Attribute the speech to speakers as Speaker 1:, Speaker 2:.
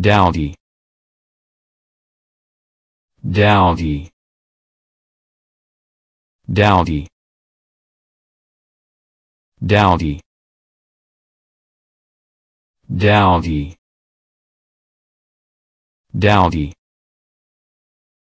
Speaker 1: Dowdy. Dowdy. Dowdy. Dowdy. Dowdy. Dowdy.